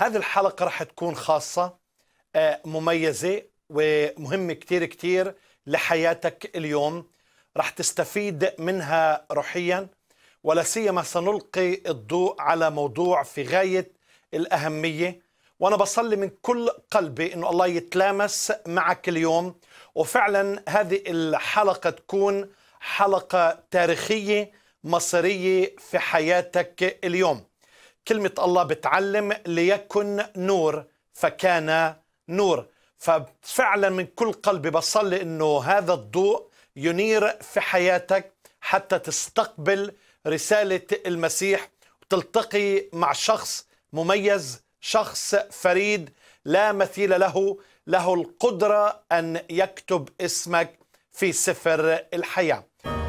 هذه الحلقة رح تكون خاصة آه، مميزة ومهمة كتير كتير لحياتك اليوم رح تستفيد منها روحيا ولا سيما سنلقي الضوء على موضوع في غاية الأهمية وأنا بصلي من كل قلبي أنه الله يتلامس معك اليوم وفعلا هذه الحلقة تكون حلقة تاريخية مصيرية في حياتك اليوم كلمة الله بتعلم ليكن نور فكان نور ففعلا من كل قلبي بصلي انه هذا الضوء ينير في حياتك حتى تستقبل رسالة المسيح وتلتقي مع شخص مميز شخص فريد لا مثيل له له القدرة أن يكتب اسمك في سفر الحياة